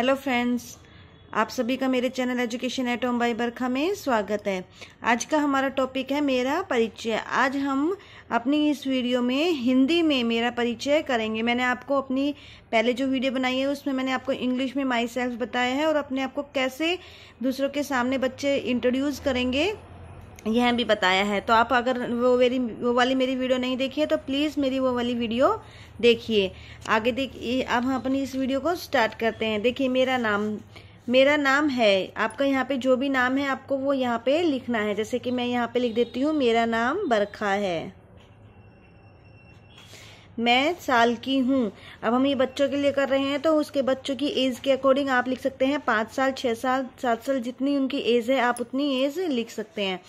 hello friends आप सभी का मेरे channel education at by Barkha में स्वागत है आज का हमारा टॉपिक है मेरा परिचय आज हम अपनी इस वीडियो में हिंदी में मेरा परिचय करेंगे मैंने आपको अपनी पहले जो वीडियो बनाई है उसमें मैंने आपको इंग्लिश में माई सेल्फ बताया है और अपने आपको कैसे दूसरों के सामने बच्चे इंट्रोड्यूस करेंगे यह भी बताया है तो आप अगर वो मेरी वो वाली मेरी वीडियो नहीं देखी है तो प्लीज़ मेरी वो वाली वीडियो देखिए आगे देखिए अब हम अपनी इस वीडियो को स्टार्ट करते हैं देखिए मेरा नाम मेरा नाम है आपका यहाँ पे जो भी नाम है आपको वो यहाँ पे लिखना है जैसे कि मैं यहाँ पे लिख देती हूँ मेरा नाम बरखा है मैं साल की हूँ अब हम ये बच्चों के लिए कर रहे हैं तो उसके बच्चों की एज के अकॉर्डिंग आप लिख सकते हैं पाँच साल छः साल सात साल जितनी उनकी एज है आप उतनी एज लिख सकते हैं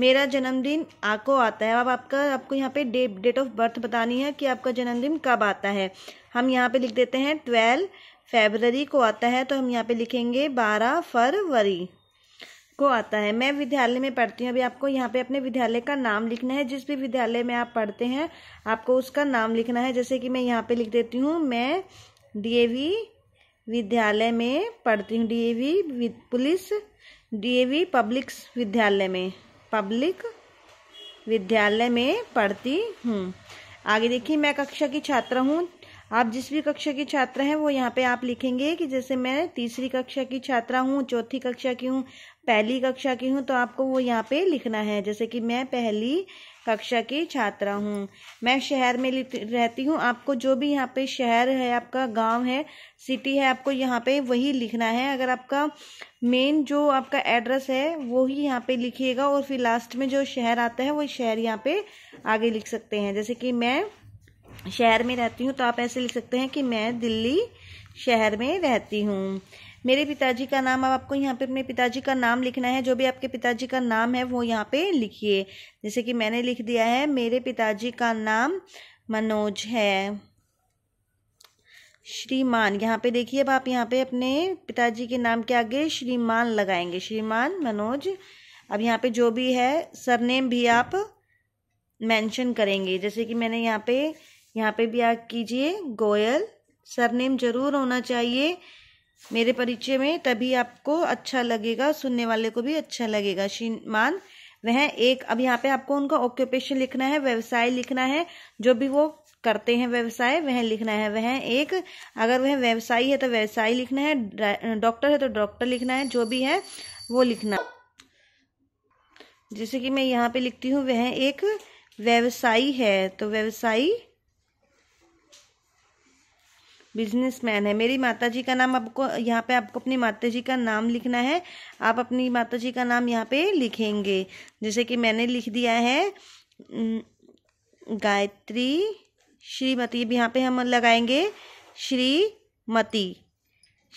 मेरा जन्मदिन आको आता है अब आपका आपको यहाँ पे डे डेट ऑफ बर्थ बतानी है कि आपका जन्मदिन कब आता है हम यहाँ पे लिख देते हैं ट्वेल्व फेबररी को आता है तो हम यहाँ पे लिखेंगे बारह फरवरी किसको आता है मैं विद्यालय में पढ़ती हूँ अभी आपको यहाँ पे अपने विद्यालय का नाम लिखना है जिस भी विद्यालय में आप पढ़ते हैं आपको उसका नाम लिखना है जैसे कि मैं यहाँ पे लिख देती हूँ मैं डी विद्यालय में पढ़ती हूँ डीएवी पुलिस डी पब्लिक विद्यालय में पब्लिक विद्यालय में पढ़ती हूँ आगे देखिए मैं कक्षा की छात्रा हूँ आप जिस भी कक्षा की छात्रा हैं वो यहाँ पे आप लिखेंगे कि जैसे मैं तीसरी कक्षा की छात्रा हूँ चौथी कक्षा की हूँ पहली कक्षा की हूँ तो आपको वो यहाँ पे लिखना है जैसे कि मैं पहली कक्षा की छात्रा हूँ मैं शहर में रहती हूँ आपको जो भी यहाँ पे शहर है आपका गांव है सिटी है आपको यहाँ पे वही लिखना है अगर आपका मेन जो आपका एड्रेस है वो ही यहाँ पे लिखिएगा और फिर लास्ट में जो शहर आता है वो शहर यहाँ पे आगे लिख सकते हैं जैसे कि मैं शहर में रहती हूँ तो आप ऐसे लिख सकते हैं कि मैं दिल्ली शहर में रहती हूँ मेरे पिताजी का नाम अब आपको यहाँ पे अपने पिताजी का नाम लिखना है जो भी आपके पिताजी का नाम है वो यहाँ पे लिखिए जैसे कि मैंने लिख दिया है मेरे पिताजी का नाम मनोज है श्रीमान यहाँ पे देखिए अब आप यहाँ पे अपने पिताजी के नाम के आगे श्रीमान लगाएंगे श्रीमान मनोज अब यहाँ पे जो भी है सरनेम भी आप मेंशन करेंगे जैसे कि मैंने यहाँ पे यहाँ पे भी आप कीजिए गोयल सरनेम जरूर होना चाहिए मेरे परिचय में तभी आपको अच्छा लगेगा सुनने वाले को भी अच्छा लगेगा श्रीमान वह एक अब यहाँ पे आपको उनका ऑक्यूपेशन लिखना है व्यवसाय लिखना है जो भी वो करते हैं व्यवसाय वह लिखना है वह एक अगर वह व्यवसायी है तो व्यवसायी लिखना है डॉक्टर है तो डॉक्टर लिखना है जो भी है वो लिखना जैसे कि मैं यहाँ पे लिखती हूँ वह एक व्यवसायी है तो व्यवसायी बिजनेसमैन है मेरी माताजी का नाम आपको यहाँ पे आपको अपनी माताजी का नाम लिखना है आप अपनी माताजी का नाम यहाँ पे लिखेंगे जैसे कि मैंने लिख दिया है गायत्री श्रीमती अब यहाँ पे हम लगाएंगे श्रीमती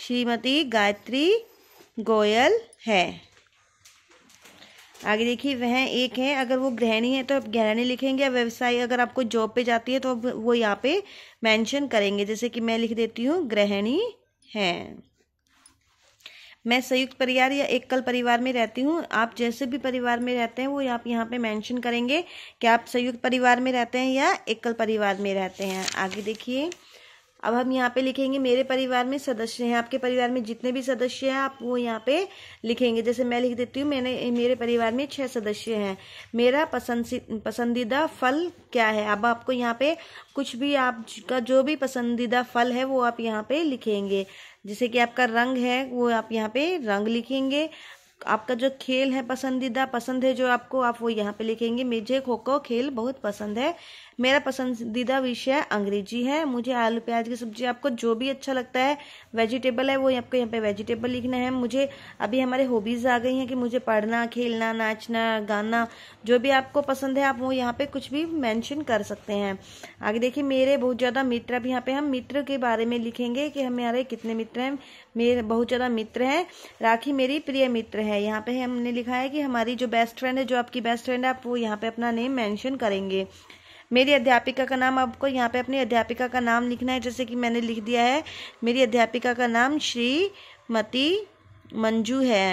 श्रीमती गायत्री गोयल है आगे देखिए वह एक है अगर वो गृहणी है तो आप गृहणी लिखेंगे या व्यवसाय अगर आपको जॉब पे जाती है तो वो यहाँ पे मेंशन करेंगे जैसे कि मैं लिख देती हूँ गृहिणी है मैं संयुक्त परिवार या एकल एक परिवार में रहती हूँ आप जैसे भी परिवार में रहते हैं वो आप यहाँ पे मेंशन करेंगे कि आप संयुक्त परिवार में रहते हैं या एकल एक परिवार में रहते हैं आगे देखिए अब हम यहाँ पे लिखेंगे मेरे परिवार में सदस्य हैं आपके परिवार में जितने भी सदस्य हैं आप वो यहाँ पे लिखेंगे जैसे मैं लिख देती हूँ मैंने मेरे परिवार में छह सदस्य हैं मेरा पसंद पसंदीदा फल क्या है अब आपको यहाँ पे कुछ भी आपका जो भी पसंदीदा फल है वो आप यहाँ पे लिखेंगे जैसे कि आपका रंग है वो आप यहाँ पे रंग लिखेंगे आपका जो खेल है पसंदीदा पसंद है जो आपको आप वो यहाँ पे लिखेंगे मुझे खो खो खेल बहुत पसंद है मेरा पसंदीदा विषय अंग्रेजी है मुझे आलू प्याज की सब्जी आपको जो भी अच्छा लगता है वेजिटेबल है वो आपको यहाँ पे वेजिटेबल लिखना है मुझे अभी हमारे हॉबीज़ आ गई हैं कि मुझे पढ़ना खेलना नाचना गाना जो भी आपको पसंद है आप वो यहाँ पे कुछ भी मैंशन कर सकते हैं आगे देखिए मेरे बहुत ज़्यादा मित्र अभी यहाँ पे हम मित्र के बारे में लिखेंगे कि हमारे कितने मित्र हैं मेरे बहुत ज़्यादा मित्र हैं राखी मेरी प्रिय मित्र है यहाँ पे हमने लिखा है कि हमारी जो बेस्ट फ्रेंड है जो आपकी बेस्ट फ्रेंड है आप वो यहाँ पे अपना नेम मेंशन करेंगे मेरी अध्यापिका का नाम आपको यहाँ पे अपनी अध्यापिका का नाम लिखना है जैसे कि मैंने लिख दिया है मेरी अध्यापिका का नाम श्रीमती मंजू है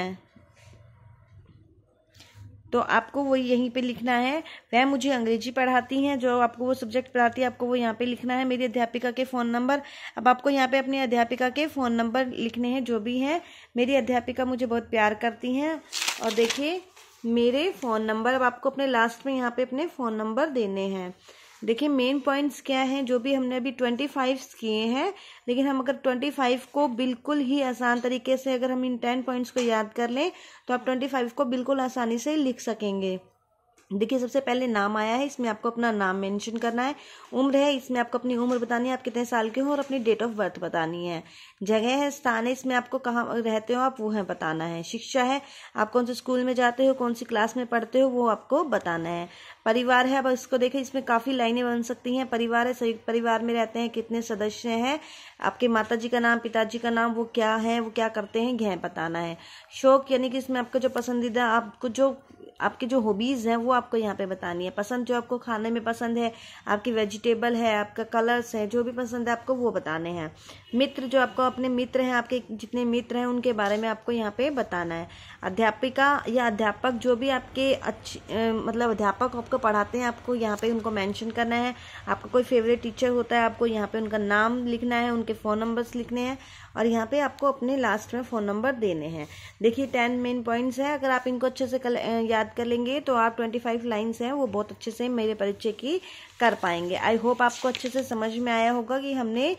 तो आपको वो यहीं पे लिखना है वह मुझे अंग्रेजी पढ़ाती हैं जो आपको वो सब्जेक्ट पढ़ाती है आपको वो यहाँ पे लिखना है मेरी अध्यापिका के फ़ोन नंबर अब आपको यहाँ पे अपने अध्यापिका के फ़ोन नंबर लिखने हैं जो भी हैं मेरी अध्यापिका मुझे बहुत प्यार करती हैं और देखिए मेरे फ़ोन नंबर अब आपको अपने लास्ट में यहाँ पे अपने फ़ोन नंबर देने हैं देखिए मेन पॉइंट्स क्या हैं जो भी हमने अभी ट्वेंटी फाइव किए हैं लेकिन हम अगर ट्वेंटी फाइव को बिल्कुल ही आसान तरीके से अगर हम इन टेन पॉइंट्स को याद कर लें तो आप ट्वेंटी फाइव को बिल्कुल आसानी से लिख सकेंगे देखिए सबसे पहले नाम आया है इसमें आपको अपना नाम मेंशन करना है उम्र है इसमें आपको अपनी उम्र बतानी है आप कितने साल के हो और अपनी डेट ऑफ बर्थ बतानी है जगह है स्थान है इसमें आपको कहाँ रहते हो आप वो है बताना है शिक्षा है आप कौन से स्कूल में जाते हो कौन सी क्लास में पढ़ते हो वो आपको बताना है परिवार है अब इसको देखे इसमें काफ़ी लाइनें बन सकती हैं परिवार है संयुक्त परिवार में रहते हैं कितने सदस्य हैं आपके माता जी का नाम पिताजी का नाम वो क्या है वो क्या करते हैं यह बताना है शौक यानी कि इसमें आपका जो पसंदीदा आपको जो आपके जो हॉबीज़ हैं वो आपको यहाँ पे बतानी है पसंद जो आपको खाने में पसंद है आपकी वेजिटेबल है आपका कलर्स है जो भी पसंद है आपको वो बताने हैं मित्र जो आपको अपने मित्र हैं आपके जितने मित्र हैं उनके बारे में आपको यहाँ पे बताना है अध्यापिका या अध्यापक जो भी आपके अच्छे मतलब अध्यापक आपको पढ़ाते हैं आपको यहाँ पे उनको मैंशन करना है आपका कोई फेवरेट टीचर होता है आपको यहाँ पे उनका नाम लिखना है उनके फ़ोन नंबर्स लिखने हैं और यहाँ पे आपको अपने लास्ट में फ़ोन नंबर देने हैं देखिए टेन मेन पॉइंट्स हैं अगर आप इनको अच्छे से याद याद कर लेंगे तो आप 25 लाइंस हैं वो बहुत अच्छे से मेरे परिचय की कर पाएंगे आई होप आपको अच्छे से समझ में आया होगा कि हमने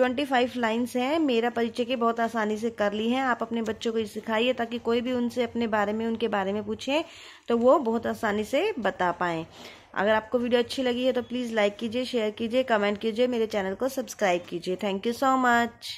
25 लाइंस हैं मेरा परिचय के बहुत आसानी से कर ली हैं आप अपने बच्चों को ये सिखाइए ताकि कोई भी उनसे अपने बारे में उनके बारे में पूछें तो वो बहुत आसानी से बता पाएँ अगर आपको वीडियो अच्छी लगी है तो प्लीज़ लाइक कीजिए शेयर कीजिए कमेंट कीजिए मेरे चैनल को सब्सक्राइब कीजिए थैंक यू सो मच